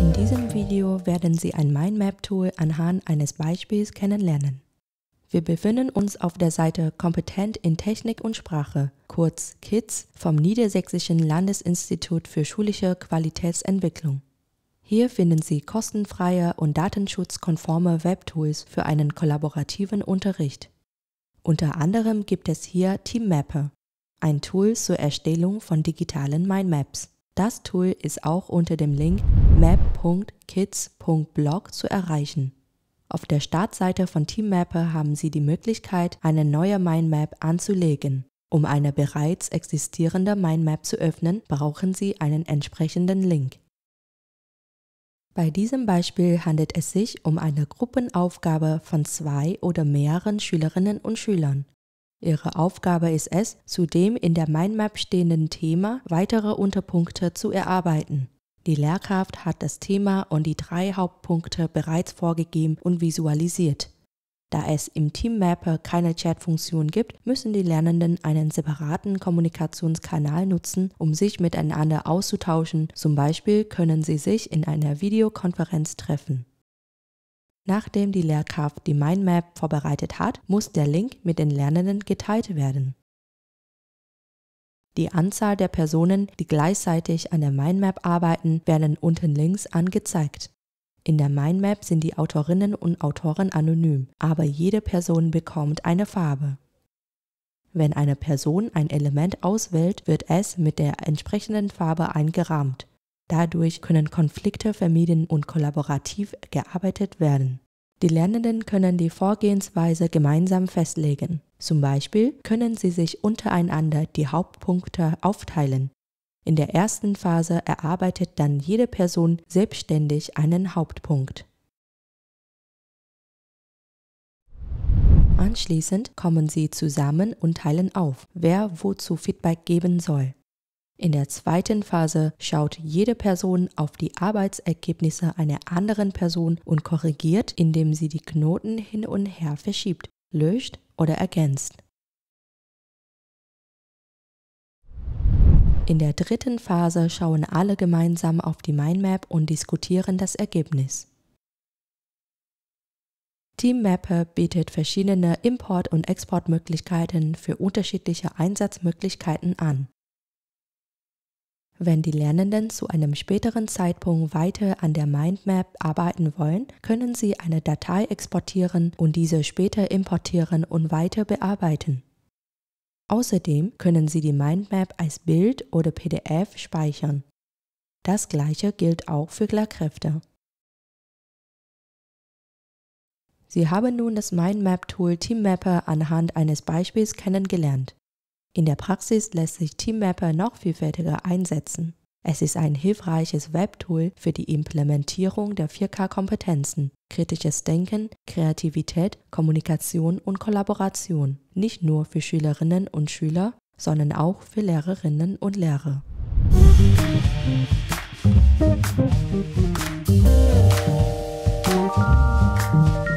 In diesem Video werden Sie ein Mindmap-Tool anhand eines Beispiels kennenlernen. Wir befinden uns auf der Seite Kompetent in Technik und Sprache, kurz KIDS, vom Niedersächsischen Landesinstitut für schulische Qualitätsentwicklung. Hier finden Sie kostenfreie und datenschutzkonforme Webtools für einen kollaborativen Unterricht. Unter anderem gibt es hier Teammapper, ein Tool zur Erstellung von digitalen Mindmaps. Das Tool ist auch unter dem Link map.kids.blog zu erreichen. Auf der Startseite von TeamMapper haben Sie die Möglichkeit, eine neue Mindmap anzulegen. Um eine bereits existierende Mindmap zu öffnen, brauchen Sie einen entsprechenden Link. Bei diesem Beispiel handelt es sich um eine Gruppenaufgabe von zwei oder mehreren Schülerinnen und Schülern. Ihre Aufgabe ist es, zu dem in der Mindmap stehenden Thema weitere Unterpunkte zu erarbeiten. Die Lehrkraft hat das Thema und die drei Hauptpunkte bereits vorgegeben und visualisiert. Da es im Teammapper keine Chatfunktion gibt, müssen die Lernenden einen separaten Kommunikationskanal nutzen, um sich miteinander auszutauschen. Zum Beispiel können sie sich in einer Videokonferenz treffen. Nachdem die Lehrkraft die Mindmap vorbereitet hat, muss der Link mit den Lernenden geteilt werden. Die Anzahl der Personen, die gleichzeitig an der Mindmap arbeiten, werden unten links angezeigt. In der Mindmap sind die Autorinnen und Autoren anonym, aber jede Person bekommt eine Farbe. Wenn eine Person ein Element auswählt, wird es mit der entsprechenden Farbe eingerahmt. Dadurch können Konflikte vermieden und kollaborativ gearbeitet werden. Die Lernenden können die Vorgehensweise gemeinsam festlegen. Zum Beispiel können sie sich untereinander die Hauptpunkte aufteilen. In der ersten Phase erarbeitet dann jede Person selbstständig einen Hauptpunkt. Anschließend kommen sie zusammen und teilen auf, wer wozu Feedback geben soll. In der zweiten Phase schaut jede Person auf die Arbeitsergebnisse einer anderen Person und korrigiert, indem sie die Knoten hin und her verschiebt, löscht oder ergänzt. In der dritten Phase schauen alle gemeinsam auf die Mindmap und diskutieren das Ergebnis. TeamMapper bietet verschiedene Import- und Exportmöglichkeiten für unterschiedliche Einsatzmöglichkeiten an. Wenn die Lernenden zu einem späteren Zeitpunkt weiter an der Mindmap arbeiten wollen, können sie eine Datei exportieren und diese später importieren und weiter bearbeiten. Außerdem können Sie die Mindmap als Bild oder PDF speichern. Das gleiche gilt auch für Lehrkräfte. Sie haben nun das Mindmap-Tool TeamMapper anhand eines Beispiels kennengelernt. In der Praxis lässt sich Teammapper noch vielfältiger einsetzen. Es ist ein hilfreiches Webtool für die Implementierung der 4K-Kompetenzen, kritisches Denken, Kreativität, Kommunikation und Kollaboration, nicht nur für Schülerinnen und Schüler, sondern auch für Lehrerinnen und Lehrer. Musik